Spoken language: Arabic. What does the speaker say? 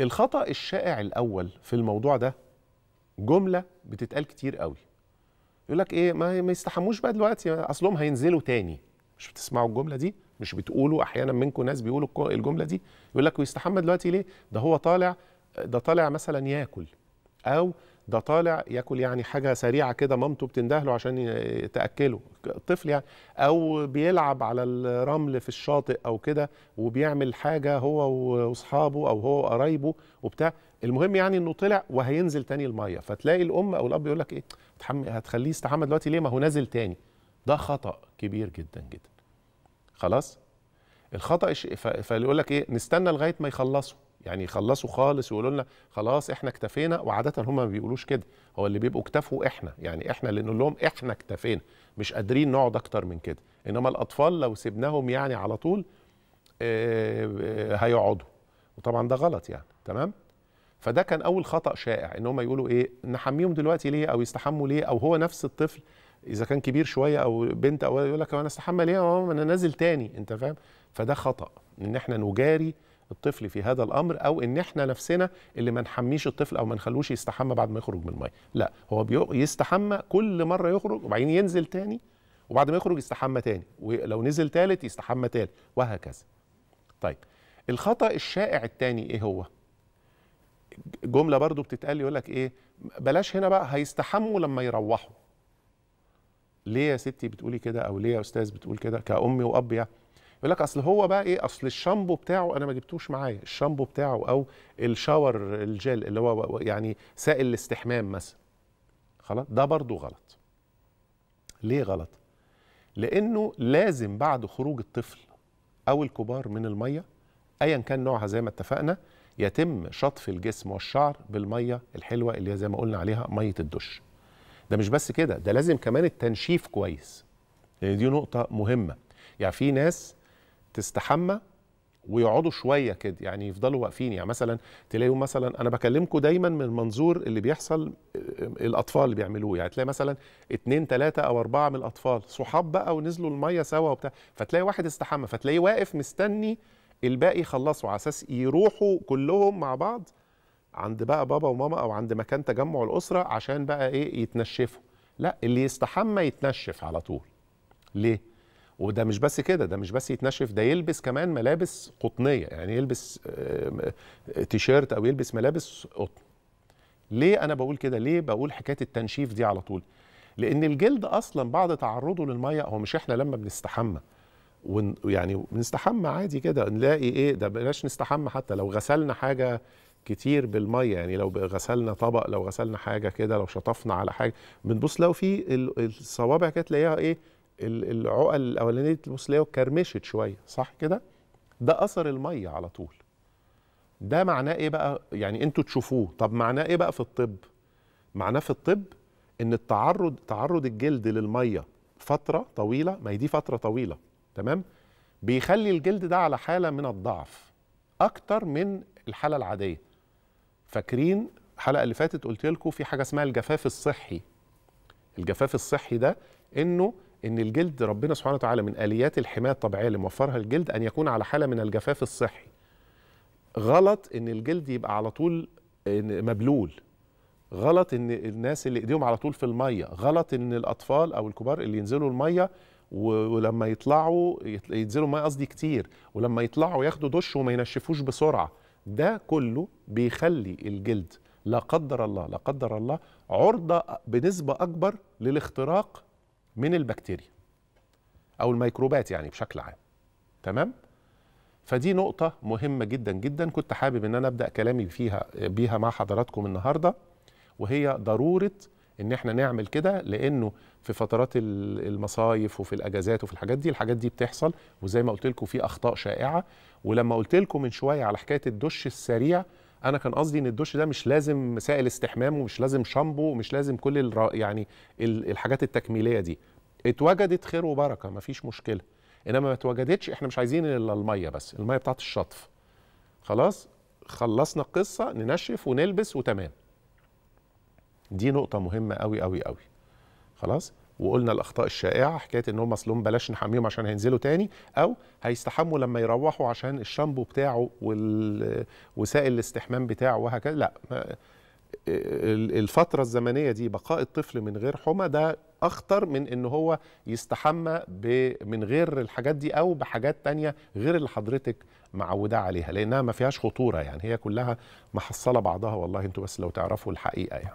الخطأ الشائع الأول في الموضوع ده جملة بتتقال كتير قوي يقول لك إيه ما يستحموش بقى دلوقتي أصلهم هينزلوا تاني مش بتسمعوا الجملة دي مش بتقولوا أحيانا منكم ناس بيقولوا الجملة دي يقول لك ويستحمى دلوقتي ليه ده هو طالع ده طالع مثلا ياكل أو ده طالع ياكل يعني حاجه سريعه كده مامته بتندهله عشان تاكله طفل يعني او بيلعب على الرمل في الشاطئ او كده وبيعمل حاجه هو واصحابه او هو وقرايبه وبتاع المهم يعني انه طلع وهينزل تاني الميه فتلاقي الام او الاب يقول لك ايه هتخليه يستحمى دلوقتي ليه ما هو نازل تاني ده خطا كبير جدا جدا خلاص الخطا فيقول لك ايه نستنى لغايه ما يخلصوا يعني يخلصوا خالص ويقولوا لنا خلاص احنا اكتفينا وعاده هم ما بيقولوش كده هو اللي بيبقوا اكتفوا احنا يعني احنا اللي نقول لهم احنا اكتفينا مش قادرين نقعد اكتر من كده انما الاطفال لو سيبناهم يعني على طول آه، آه، هيقعدوا وطبعا ده غلط يعني تمام فده كان اول خطا شائع ان هم يقولوا ايه نحميهم دلوقتي ليه او يستحموا ليه او هو نفس الطفل اذا كان كبير شويه او بنت او يقول لك انا استحمى ليه أه، انا نازل تاني انت فاهم فده خطا ان احنا نجاري الطفل في هذا الامر او ان احنا نفسنا اللي ما نحميش الطفل او ما نخلوش يستحمى بعد ما يخرج من الميه لا هو يستحمى كل مره يخرج وبعدين ينزل تاني وبعد ما يخرج يستحمى تاني ولو نزل تالت يستحمى تالت وهكذا طيب الخطا الشائع التاني ايه هو جمله برضو بتتقال يقول لك ايه بلاش هنا بقى هيستحموا لما يروحوا ليه يا ستي بتقولي كده او ليه يا استاذ بتقول كده كأم وأب يعني يقول لك اصل هو بقى ايه اصل الشامبو بتاعه انا ما جبتوش معايا الشامبو بتاعه او الشاور الجل اللي هو يعني سائل الاستحمام مثلا خلاص ده برضو غلط ليه غلط لانه لازم بعد خروج الطفل او الكبار من الميه ايا كان نوعها زي ما اتفقنا يتم شطف الجسم والشعر بالميه الحلوه اللي هي زي ما قلنا عليها ميه الدش ده مش بس كده ده لازم كمان التنشيف كويس لان يعني دي نقطه مهمه يعني في ناس تستحمى ويقعدوا شويه كده يعني يفضلوا واقفين يعني مثلا تلاقيهم مثلا انا بكلمكم دايما من منظور اللي بيحصل آه، آه، الاطفال اللي بيعملوه يعني تلاقي مثلا اتنين تلاته او اربعه من الاطفال صحاب بقى ونزلوا الميه سوا وبتاع فتلاقي واحد استحمى فتلاقيه واقف مستني الباقي يخلصوا على اساس يروحوا كلهم مع بعض عند بقى بابا وماما او عند مكان تجمع الاسره عشان بقى ايه يتنشفوا لا اللي يستحمى يتنشف على طول ليه؟ وده مش بس كده ده مش بس يتنشف ده يلبس كمان ملابس قطنيه يعني يلبس آه، تيشيرت او يلبس ملابس قطن ليه انا بقول كده ليه بقول حكايه التنشيف دي على طول لان الجلد اصلا بعد تعرضه للميه هو مش احنا لما بنستحمى ويعني بنستحمى عادي كده نلاقي ايه ده بلاش نستحمى حتى لو غسلنا حاجه كتير بالميه يعني لو غسلنا طبق لو غسلنا حاجه كده لو شطفنا على حاجه بنبص لو في الصوابع كده تلاقيها ايه العقل الاولانيه البصليه اتكرمشت شويه صح كده ده اثر الميه على طول ده معناه ايه بقى يعني انتوا تشوفوه طب معناه ايه بقى في الطب معناه في الطب ان التعرض تعرض الجلد للميه فتره طويله ما هي دي فتره طويله تمام بيخلي الجلد ده على حاله من الضعف اكتر من الحاله العاديه فاكرين الحلقه اللي فاتت قلت لكم في حاجه اسمها الجفاف الصحي الجفاف الصحي ده انه ان الجلد ربنا سبحانه وتعالى من اليات الحمايه الطبيعيه اللي موفرها الجلد ان يكون على حاله من الجفاف الصحي غلط ان الجلد يبقى على طول مبلول غلط ان الناس اللي ايديهم على طول في الميه غلط ان الاطفال او الكبار اللي ينزلوا الميه ولما يطلعوا ينزلوا الميه قصدي كتير ولما يطلعوا ياخدوا دش وما ينشفوش بسرعه ده كله بيخلي الجلد لا قدر الله لا قدر الله عرضه بنسبه اكبر للاختراق من البكتيريا او الميكروبات يعني بشكل عام تمام فدي نقطة مهمة جدا جدا كنت حابب ان انا ابدا كلامي فيها بيها مع حضراتكم النهارده وهي ضرورة ان احنا نعمل كده لانه في فترات المصايف وفي الاجازات وفي الحاجات دي الحاجات دي بتحصل وزي ما قلت لكم في اخطاء شائعة ولما قلت لكم من شوية على حكاية الدش السريع انا كان قصدي ان الدش ده مش لازم سائل استحمام ومش لازم شامبو ومش لازم كل الرا يعني الحاجات التكميليه دي اتوجدت خير وبركه مفيش مشكله انما ما اتوجدتش احنا مش عايزين الا الميه بس الميه بتاعت الشطف خلاص خلصنا القصه ننشف ونلبس وتمام دي نقطه مهمه قوي قوي قوي خلاص وقلنا الاخطاء الشائعه حكايه ان هم اصلهم بلاش نحميهم عشان هينزلوا تاني او هيستحموا لما يروحوا عشان الشامبو بتاعه ووسائل الاستحمام بتاعه وهكذا لا الفترة الزمنية دي بقاء الطفل من غير حمى ده أخطر من إن هو يستحمى من غير الحاجات دي أو بحاجات تانية غير اللي حضرتك معودة عليها لأنها ما فيهاش خطورة يعني هي كلها محصلة بعضها والله أنتوا بس لو تعرفوا الحقيقة يعني